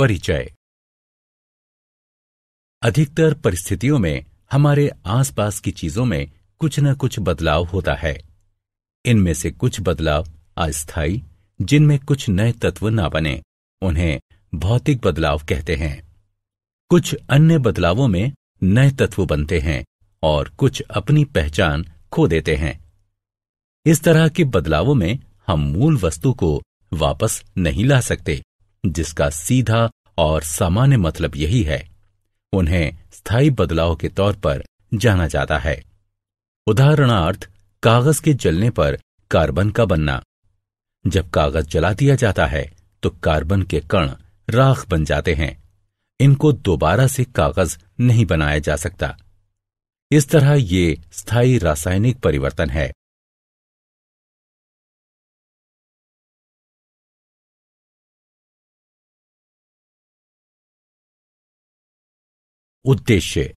परिचय अधिकतर परिस्थितियों में हमारे आसपास की चीजों में कुछ न कुछ बदलाव होता है इनमें से कुछ बदलाव अस्थायी जिनमें कुछ नए तत्व ना बने उन्हें भौतिक बदलाव कहते हैं कुछ अन्य बदलावों में नए तत्व बनते हैं और कुछ अपनी पहचान खो देते हैं इस तरह के बदलावों में हम मूल वस्तु को वापस नहीं ला सकते जिसका सीधा और सामान्य मतलब यही है उन्हें स्थायी बदलाव के तौर पर जाना जाता है उदाहरणार्थ कागज के जलने पर कार्बन का बनना जब कागज जला दिया जाता है तो कार्बन के कण राख बन जाते हैं इनको दोबारा से कागज नहीं बनाया जा सकता इस तरह ये स्थायी रासायनिक परिवर्तन है उद्देश्य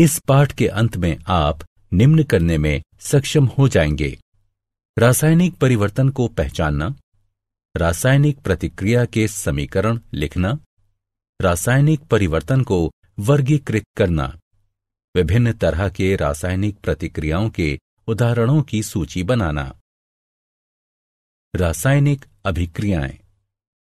इस पाठ के अंत में आप निम्न करने में सक्षम हो जाएंगे रासायनिक परिवर्तन को पहचानना रासायनिक प्रतिक्रिया के समीकरण लिखना रासायनिक परिवर्तन को वर्गीकृत करना विभिन्न तरह के रासायनिक प्रतिक्रियाओं के उदाहरणों की सूची बनाना रासायनिक अभिक्रियाएं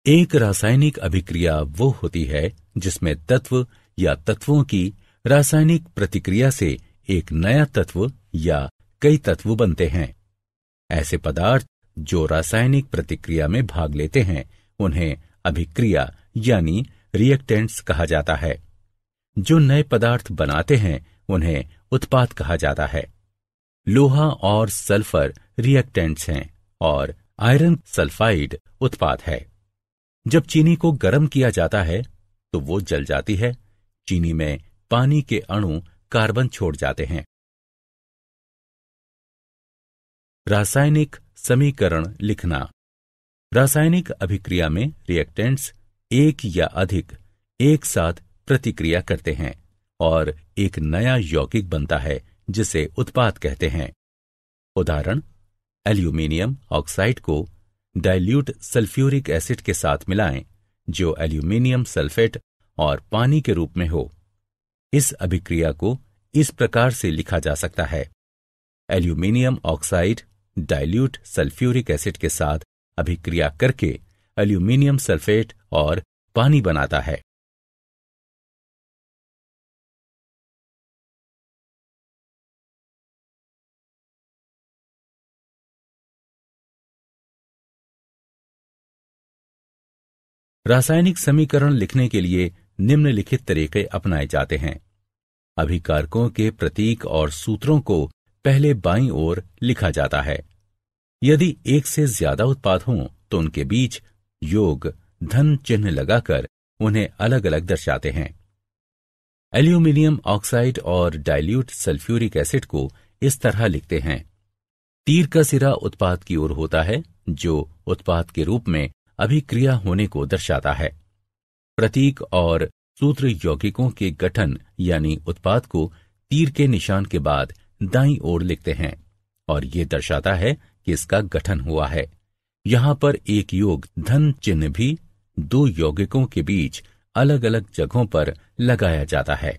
एक रासायनिक अभिक्रिया वो होती है जिसमें तत्व या तत्वों की रासायनिक प्रतिक्रिया से एक नया तत्व या कई तत्व बनते हैं ऐसे पदार्थ जो रासायनिक प्रतिक्रिया में भाग लेते हैं उन्हें अभिक्रिया यानी रिएक्टेंट्स कहा जाता है जो नए पदार्थ बनाते हैं उन्हें उत्पाद कहा जाता है लोहा और सल्फर रिएक्टेंट्स हैं और आयरन सल्फाइड उत्पाद है जब चीनी को गर्म किया जाता है तो वो जल जाती है चीनी में पानी के अणु कार्बन छोड़ जाते हैं रासायनिक समीकरण लिखना रासायनिक अभिक्रिया में रिएक्टेंट्स एक या अधिक एक साथ प्रतिक्रिया करते हैं और एक नया यौगिक बनता है जिसे उत्पाद कहते हैं उदाहरण एल्यूमिनियम ऑक्साइड को डाइल्यूट सल्फ्यूरिक एसिड के साथ मिलाएं जो एल्यूमिनियम सल्फेट और पानी के रूप में हो इस अभिक्रिया को इस प्रकार से लिखा जा सकता है aluminium oxide dilute sulphuric acid के साथ अभिक्रिया करके एल्यूमिनियम सल्फेट और पानी बनाता है रासायनिक समीकरण लिखने के लिए निम्नलिखित तरीके अपनाए जाते हैं अभिकारकों के प्रतीक और सूत्रों को पहले बाईं ओर लिखा जाता है यदि एक से ज्यादा उत्पाद हों तो उनके बीच योग धन चिन्ह लगाकर उन्हें अलग अलग दर्शाते हैं एल्यूमिनियम ऑक्साइड और डाइल्यूट सल्फ्यूरिक एसिड को इस तरह लिखते हैं तीर का सिरा उत्पाद की ओर होता है जो उत्पाद के रूप में अभिक्रिया होने को दर्शाता है प्रतीक और सूत्र यौगिकों के गठन यानी उत्पाद को तीर के निशान के बाद दाई ओर लिखते हैं और ये दर्शाता है कि इसका गठन हुआ है यहां पर एक योग धन चिन्ह भी दो यौगिकों के बीच अलग अलग जगहों पर लगाया जाता है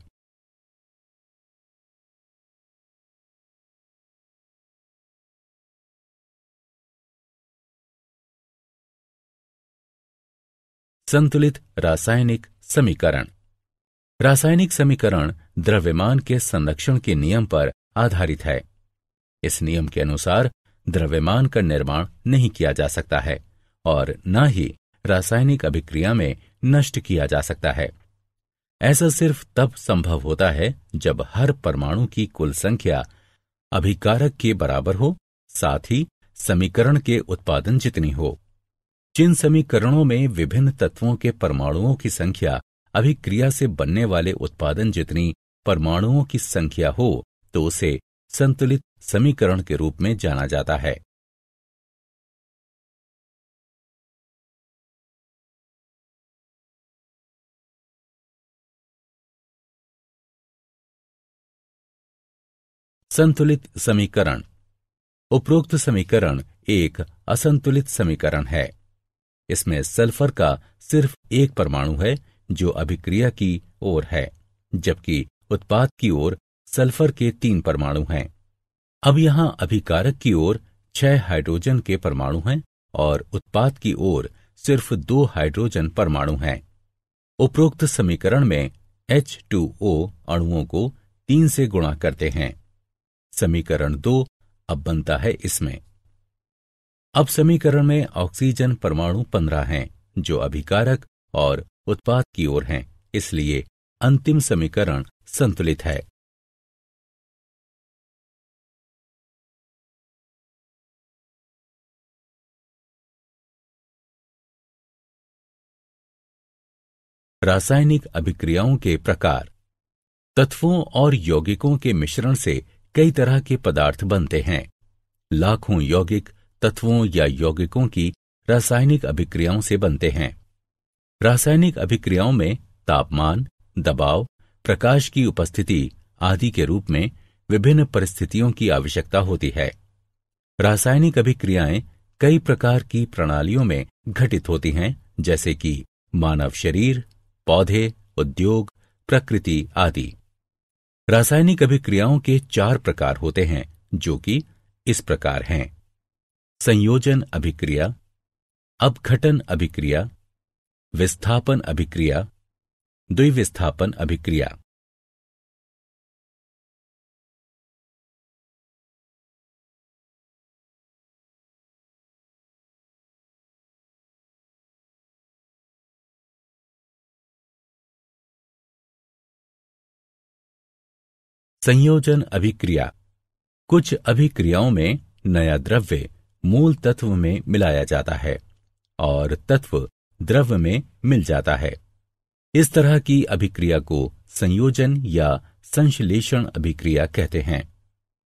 संतुलित रासायनिक समीकरण रासायनिक समीकरण द्रव्यमान के संरक्षण के नियम पर आधारित है इस नियम के अनुसार द्रव्यमान का निर्माण नहीं किया जा सकता है और न ही रासायनिक अभिक्रिया में नष्ट किया जा सकता है ऐसा सिर्फ तब संभव होता है जब हर परमाणु की कुल संख्या अभिकारक के बराबर हो साथ ही समीकरण के उत्पादन जितनी हो जिन समीकरणों में विभिन्न तत्वों के परमाणुओं की संख्या अभिक्रिया से बनने वाले उत्पादन जितनी परमाणुओं की संख्या हो तो उसे संतुलित समीकरण के रूप में जाना जाता है संतुलित समीकरण उपरोक्त समीकरण एक असंतुलित समीकरण है इसमें सल्फर का सिर्फ एक परमाणु है जो अभिक्रिया की ओर है जबकि उत्पाद की ओर सल्फर के तीन परमाणु हैं अब यहां अभिकारक की ओर छह हाइड्रोजन के परमाणु हैं और उत्पाद की ओर सिर्फ दो हाइड्रोजन परमाणु हैं उपरोक्त समीकरण में H2O अणुओं को तीन से गुणा करते हैं समीकरण दो अब बनता है इसमें अब समीकरण में ऑक्सीजन परमाणु पंद्रह हैं जो अभिकारक और उत्पाद की ओर हैं इसलिए अंतिम समीकरण संतुलित है रासायनिक अभिक्रियाओं के प्रकार तत्वों और यौगिकों के मिश्रण से कई तरह के पदार्थ बनते हैं लाखों यौगिक तत्वों या यौगिकों की रासायनिक अभिक्रियाओं से बनते हैं रासायनिक अभिक्रियाओं में तापमान दबाव प्रकाश की उपस्थिति आदि के रूप में विभिन्न परिस्थितियों की आवश्यकता होती है रासायनिक अभिक्रियाएं कई प्रकार की प्रणालियों में घटित होती हैं जैसे कि मानव शरीर पौधे उद्योग प्रकृति आदि रासायनिक अभिक्रियाओं के चार प्रकार होते हैं जो कि इस प्रकार हैं संयोजन अभिक्रिया अपघटन अभिक्रिया विस्थापन अभिक्रिया द्विविस्थापन अभिक्रिया संयोजन अभिक्रिया कुछ अभिक्रियाओं में नया द्रव्य मूल तत्व में मिलाया जाता है और तत्व द्रव्य में मिल जाता है इस तरह की अभिक्रिया को संयोजन या संश्लेषण अभिक्रिया कहते हैं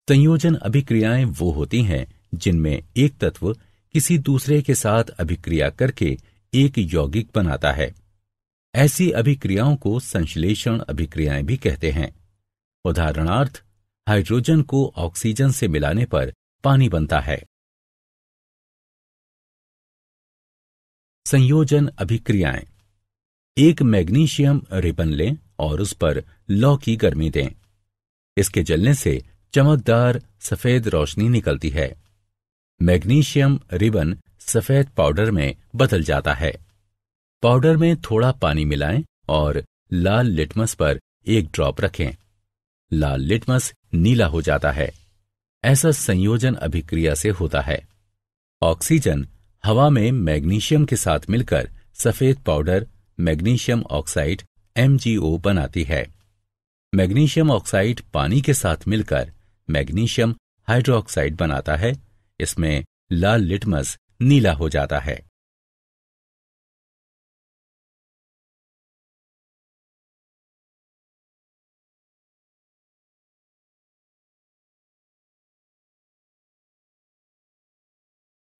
संयोजन अभिक्रियाएं वो होती हैं जिनमें एक तत्व किसी दूसरे के साथ अभिक्रिया करके एक यौगिक बनाता है ऐसी अभिक्रियाओं को संश्लेषण अभिक्रियाएं भी कहते हैं उदाहरणार्थ हाइड्रोजन को ऑक्सीजन से मिलाने पर पानी बनता है संयोजन अभिक्रियाएं एक मैग्नीशियम रिबन लें और उस पर लौ की गर्मी दें इसके जलने से चमकदार सफेद रोशनी निकलती है मैग्नीशियम रिबन सफेद पाउडर में बदल जाता है पाउडर में थोड़ा पानी मिलाएं और लाल लिटमस पर एक ड्रॉप रखें लाल लिटमस नीला हो जाता है ऐसा संयोजन अभिक्रिया से होता है ऑक्सीजन हवा में मैग्नीशियम के साथ मिलकर सफेद पाउडर मैग्नीशियम ऑक्साइड एमजीओ बनाती है मैग्नीशियम ऑक्साइड पानी के साथ मिलकर मैग्नीशियम हाइड्रोक्साइड बनाता है इसमें लाल लिटमस नीला हो जाता है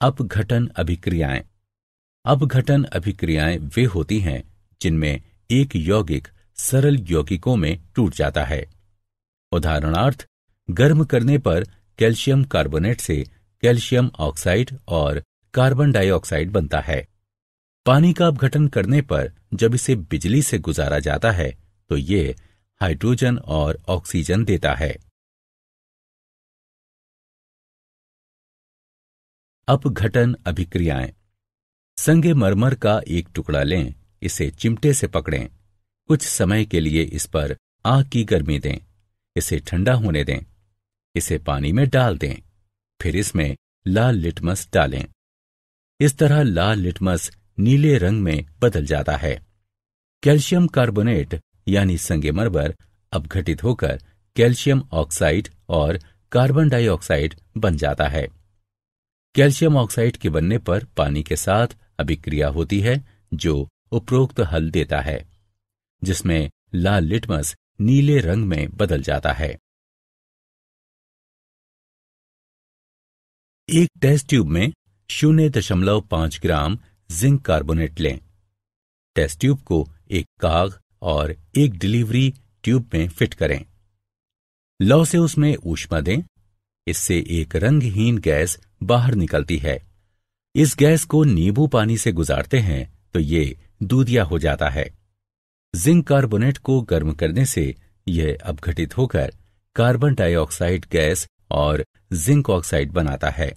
अपघटन अभिक्रियाएं अपघटन अभिक्रियाएं वे होती हैं जिनमें एक यौगिक सरल यौगिकों में टूट जाता है उदाहरणार्थ गर्म करने पर कैल्शियम कार्बोनेट से कैल्शियम ऑक्साइड और कार्बन डाइऑक्साइड बनता है पानी का अपघटन करने पर जब इसे बिजली से गुजारा जाता है तो ये हाइड्रोजन और ऑक्सीजन देता है अपघटन अभिक्रियाएं संगे मरमर का एक टुकड़ा लें इसे चिमटे से पकड़ें कुछ समय के लिए इस पर आग की गर्मी दें इसे ठंडा होने दें इसे पानी में डाल दें फिर इसमें लाल लिटमस डालें इस तरह लाल लिटमस नीले रंग में बदल जाता है कैल्शियम कार्बोनेट यानी संगेमरबर अपघटित होकर कैल्शियम ऑक्साइड और कार्बन डाइऑक्साइड बन जाता है कैल्शियम ऑक्साइड के बनने पर पानी के साथ अभिक्रिया होती है जो उपरोक्त हल देता है जिसमें लाल लिटमस नीले रंग में बदल जाता है एक टेस्ट ट्यूब में शून्य दशमलव पांच ग्राम जिंक कार्बोनेट लें टेस्ट ट्यूब को एक काग और एक डिलीवरी ट्यूब में फिट करें लौ से उसमें ऊष्मा दें इससे एक रंगहीन गैस बाहर निकलती है इस गैस को नींबू पानी से गुजारते हैं तो ये दूधिया हो जाता है जिंक कार्बोनेट को गर्म करने से यह अपघटित होकर कार्बन डाइऑक्साइड गैस और जिंक ऑक्साइड बनाता है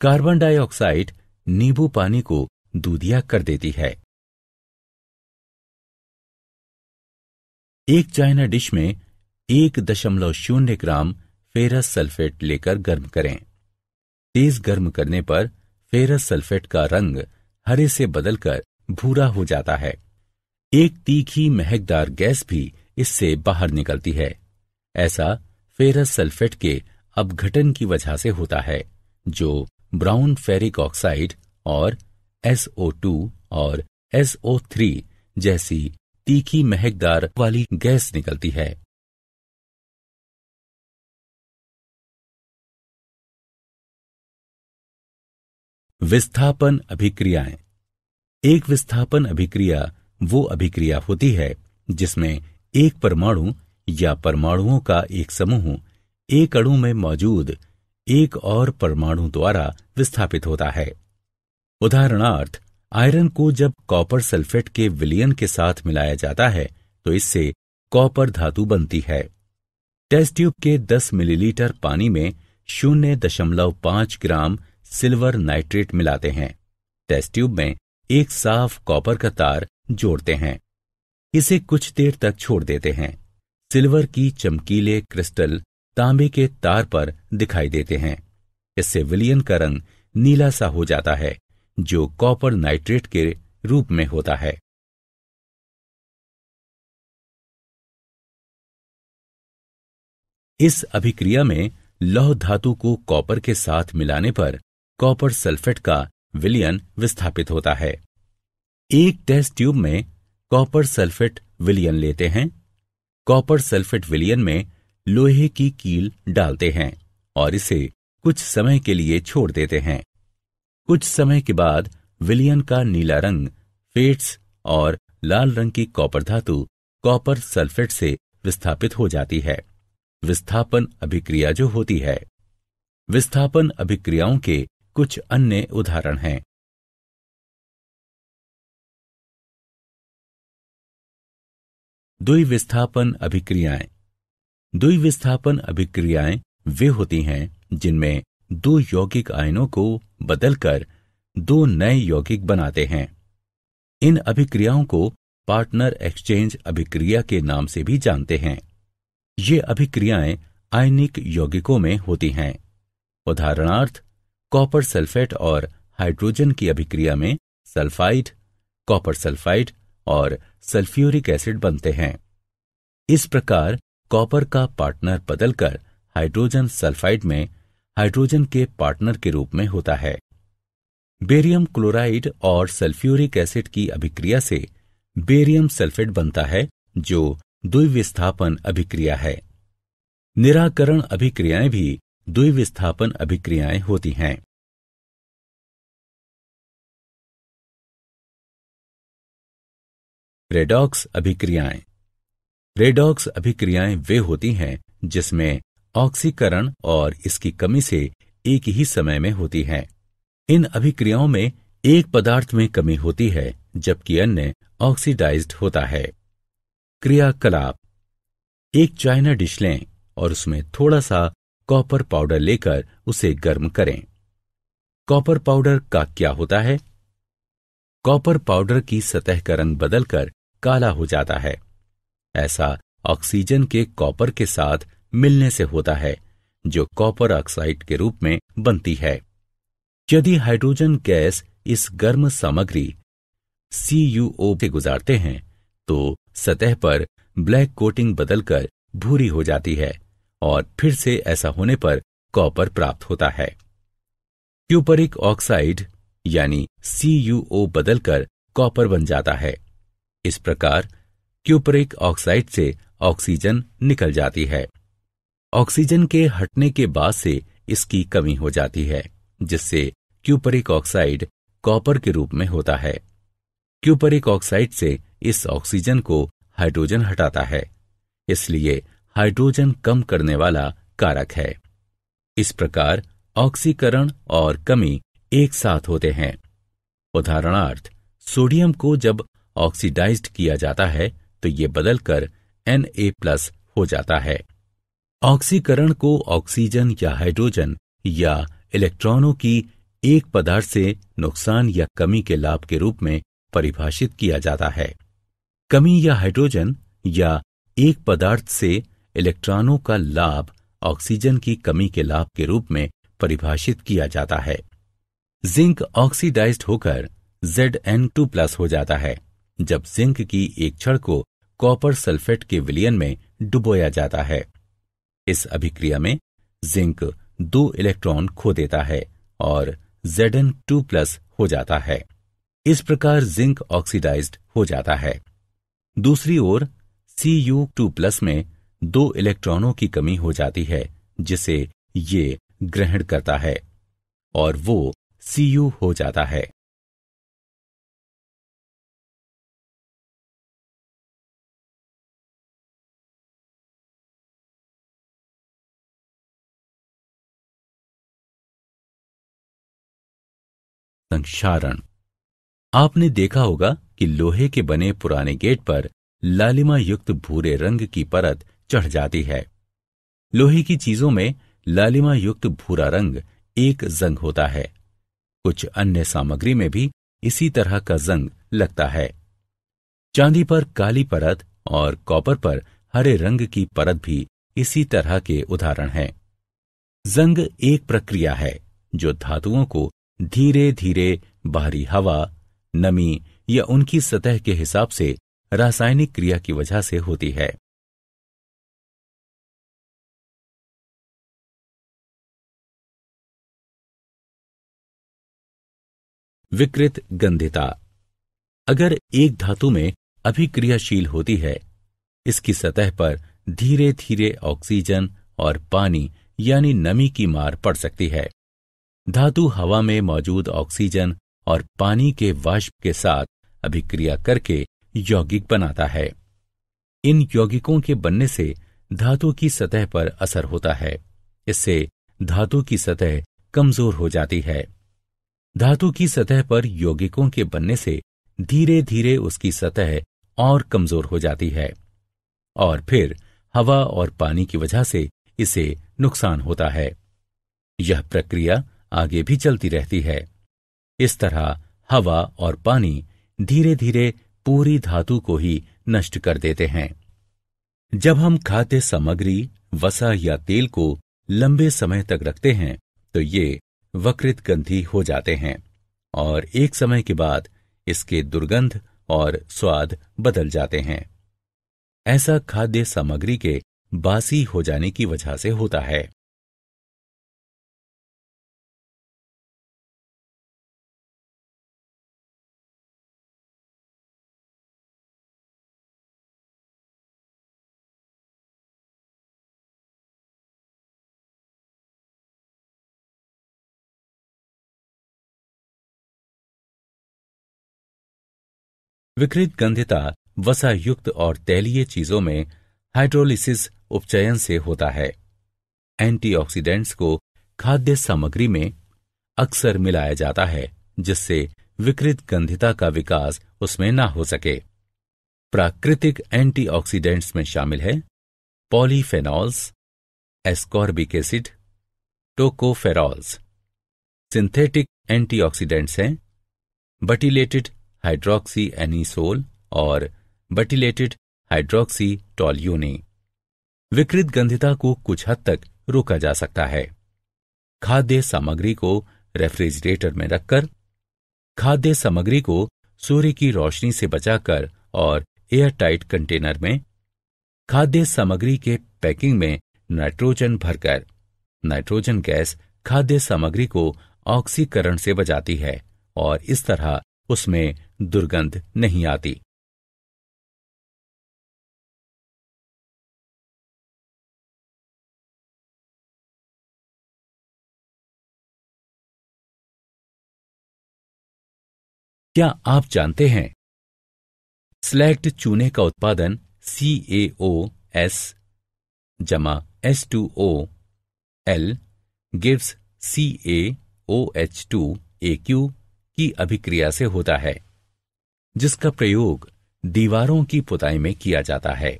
कार्बन डाइऑक्साइड नींबू पानी को दूधिया कर देती है एक चाइना डिश में एक दशमलव शून्य ग्राम फेरस सल्फेट लेकर गर्म करें तेज गर्म करने पर फेरस सल्फेट का रंग हरे से बदलकर भूरा हो जाता है एक तीखी महकदार गैस भी इससे बाहर निकलती है ऐसा फेरस सल्फेट के अपघटन की वजह से होता है जो ब्राउन फेरिक ऑक्साइड और SO2 और SO3 जैसी तीखी महकदार वाली गैस निकलती है विस्थापन अभिक्रियाएं एक विस्थापन अभिक्रिया वो अभिक्रिया होती है जिसमें एक परमाणु या परमाणुओं का एक समूह एक अणु में मौजूद एक और परमाणु द्वारा विस्थापित होता है उदाहरणार्थ आयरन को जब कॉपर सल्फेट के विलियन के साथ मिलाया जाता है तो इससे कॉपर धातु बनती है टेस्ट ट्यूब के 10 मिलीलीटर पानी में शून्य दशमलव पांच ग्राम सिल्वर नाइट्रेट मिलाते हैं टेस्ट ट्यूब में एक साफ कॉपर का तार जोड़ते हैं इसे कुछ देर तक छोड़ देते हैं सिल्वर की चमकीले क्रिस्टल तांबे के तार पर दिखाई देते हैं इससे विलियन का रंग नीला सा हो जाता है जो कॉपर नाइट्रेट के रूप में होता है इस अभिक्रिया में लौह धातु को कॉपर के साथ मिलाने पर कॉपर सल्फेट का विलियन विस्थापित होता है एक टेस्ट ट्यूब में कॉपर सल्फेट विलियन लेते हैं कॉपर सल्फेट विलियन में लोहे की कील डालते हैं और इसे कुछ समय के लिए छोड़ देते हैं कुछ समय के बाद विलियन का नीला रंग फेट्स और लाल रंग की कॉपर धातु कॉपर सल्फेट से विस्थापित हो जाती है विस्थापन अभिक्रिया जो होती है विस्थापन अभिक्रियाओं के कुछ अन्य उदाहरण हैं दुई विस्थापन अभिक्रियाएं दुई विस्थापन अभिक्रियाएं वे होती हैं जिनमें दो यौगिक आयनों को बदलकर दो नए यौगिक बनाते हैं इन अभिक्रियाओं को पार्टनर एक्सचेंज अभिक्रिया के नाम से भी जानते हैं ये अभिक्रियाएं आयनिक यौगिकों में होती हैं उदाहरणार्थ कॉपर सल्फेट और हाइड्रोजन की अभिक्रिया में सल्फाइड कॉपर सल्फाइड और सल्फ्यूरिक एसिड बनते हैं इस प्रकार कॉपर का पार्टनर बदलकर हाइड्रोजन सल्फाइड में हाइड्रोजन के पार्टनर के रूप में होता है बेरियम क्लोराइड और सल्फ्यूरिक एसिड की अभिक्रिया से बेरियम सल्फेट बनता है जो द्विविस्थापन अभिक्रिया है निराकरण अभिक्रियाएं भी द्विविस्थापन अभिक्रियाएं होती हैं रेडॉक्स अभिक्रियाएं रेडॉक्स अभिक्रियाएं वे होती हैं जिसमें ऑक्सीकरण और इसकी कमी से एक ही समय में होती हैं। इन अभिक्रियाओं में एक पदार्थ में कमी होती है जबकि अन्य ऑक्सीडाइज्ड होता है क्रियाकलाप एक चाइना डिश लें और उसमें थोड़ा सा कॉपर पाउडर लेकर उसे गर्म करें कॉपर पाउडर का क्या होता है कॉपर पाउडर की सतह का रंग बदलकर काला हो जाता है ऐसा ऑक्सीजन के कॉपर के साथ मिलने से होता है जो कॉपर ऑक्साइड के रूप में बनती है यदि हाइड्रोजन गैस इस गर्म सामग्री सीयूओ से गुजारते हैं तो सतह पर ब्लैक कोटिंग बदलकर भूरी हो जाती है और फिर से ऐसा होने पर कॉपर प्राप्त होता है क्यूपरिक ऑक्साइड यानी CuO बदलकर कॉपर बन जाता है इस प्रकार क्यूपरिक ऑक्साइड से ऑक्सीजन निकल जाती है ऑक्सीजन के हटने के बाद से इसकी कमी हो जाती है जिससे क्यूपरिक ऑक्साइड कॉपर के रूप में होता है क्यूपरिक ऑक्साइड से इस ऑक्सीजन को हाइड्रोजन हटाता है इसलिए हाइड्रोजन कम करने वाला कारक है इस प्रकार ऑक्सीकरण और कमी एक साथ होते हैं उदाहरणार्थ सोडियम को जब ऑक्सीडाइज्ड किया जाता है तो ये बदलकर एन ए प्लस हो जाता है ऑक्सीकरण को ऑक्सीजन या हाइड्रोजन या इलेक्ट्रॉनों की एक पदार्थ से नुकसान या कमी के लाभ के रूप में परिभाषित किया जाता है कमी या हाइड्रोजन या एक पदार्थ से इलेक्ट्रॉनों का लाभ ऑक्सीजन की कमी के लाभ के रूप में परिभाषित किया जाता है जिंक ऑक्सीडाइज्ड होकर जेड एन टू प्लस हो जाता है जब जिंक की एक क्षण को कॉपर सल्फेट के विलियन में डुबोया जाता है इस अभिक्रिया में जिंक दो इलेक्ट्रॉन खो देता है और जेड एन टू प्लस हो जाता है इस प्रकार जिंक ऑक्सीडाइज्ड हो जाता है दूसरी ओर सी यू टू प्लस में दो इलेक्ट्रॉनों की कमी हो जाती है जिसे ये ग्रहण करता है और वो सीयू हो जाता है संक्षारण आपने देखा होगा कि लोहे के बने पुराने गेट पर लालिमा युक्त भूरे रंग की परत चढ़ जाती है लोहे की चीजों में लालिमा युक्त भूरा रंग एक जंग होता है कुछ अन्य सामग्री में भी इसी तरह का जंग लगता है चांदी पर काली परत और कॉपर पर हरे रंग की परत भी इसी तरह के उदाहरण हैं। जंग एक प्रक्रिया है जो धातुओं को धीरे धीरे बाहरी हवा नमी या उनकी सतह के हिसाब से रासायनिक क्रिया की वजह से होती है विकृत गंधिता अगर एक धातु में अभिक्रियाशील होती है इसकी सतह पर धीरे धीरे ऑक्सीजन और पानी यानी नमी की मार पड़ सकती है धातु हवा में मौजूद ऑक्सीजन और पानी के वाष्प के साथ अभिक्रिया करके यौगिक बनाता है इन यौगिकों के बनने से धातु की सतह पर असर होता है इससे धातु की सतह कमजोर हो जाती है धातु की सतह पर यौगिकों के बनने से धीरे धीरे उसकी सतह और कमजोर हो जाती है और फिर हवा और पानी की वजह से इसे नुकसान होता है यह प्रक्रिया आगे भी चलती रहती है इस तरह हवा और पानी धीरे धीरे पूरी धातु को ही नष्ट कर देते हैं जब हम खाद्य सामग्री वसा या तेल को लंबे समय तक रखते हैं तो ये गंधी हो जाते हैं और एक समय के बाद इसके दुर्गंध और स्वाद बदल जाते हैं ऐसा खाद्य सामग्री के बासी हो जाने की वजह से होता है विकृत गंधिता वसा युक्त और तैलीय चीजों में हाइड्रोलिसिस उपचयन से होता है एंटीऑक्सीडेंट्स को खाद्य सामग्री में अक्सर मिलाया जाता है जिससे विकृत गंधिता का विकास उसमें ना हो सके प्राकृतिक एंटीऑक्सीडेंट्स में शामिल है polyphenols ascorbic acid tocopherols synthetic antioxidants हैं बटिलेटेड हाइड्रोक्सी एनीसोल और बटिलेटेड हाइड्रोक्सी टॉल्यूने विकृत गंधिता को कुछ हद तक रोका जा सकता है खाद्य सामग्री को रेफ्रिजरेटर में रखकर खाद्य सामग्री को सूर्य की रोशनी से बचाकर और एयरटाइट कंटेनर में खाद्य सामग्री के पैकिंग में नाइट्रोजन भरकर नाइट्रोजन गैस खाद्य सामग्री को ऑक्सीकरण से बचाती है और इस तरह उसमें दुर्गंध नहीं आती क्या आप जानते हैं स्लैक्ट चूने का उत्पादन सी ए ओ एस जमा S two O L gives C A O H two A Q की अभिक्रिया से होता है जिसका प्रयोग दीवारों की पुताई में किया जाता है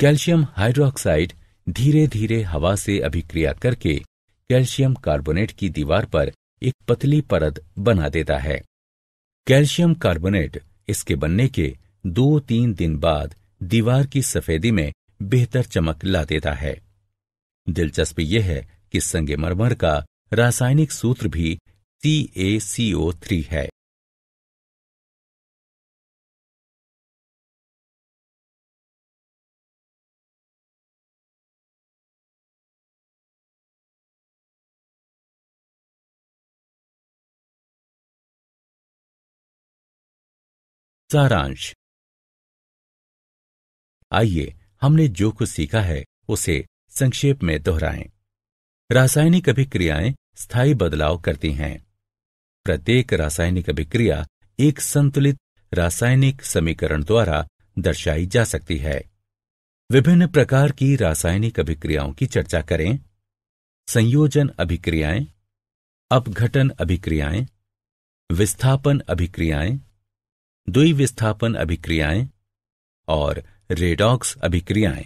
कैल्शियम हाइड्रोक्साइड धीरे धीरे हवा से अभिक्रिया करके कैल्शियम कार्बोनेट की दीवार पर एक पतली परत बना देता है कैल्शियम कार्बोनेट इसके बनने के दो तीन दिन बाद दीवार की सफेदी में बेहतर चमक ला देता है दिलचस्प यह है कि संगमरमर का रासायनिक सूत्र भी सी है सारांश आइए हमने जो कुछ सीखा है उसे संक्षेप में दोहराएं रासायनिक अभिक्रियाएं स्थायी बदलाव करती हैं प्रत्येक रासायनिक अभिक्रिया एक संतुलित रासायनिक समीकरण द्वारा दर्शाई जा सकती है विभिन्न प्रकार की रासायनिक अभिक्रियाओं की चर्चा करें संयोजन अभिक्रियाएं अपघटन अभिक्रियाएं विस्थापन अभिक्रियाएं द्विविस्थापन अभिक्रियाएं और रेडॉक्स अभिक्रियाएं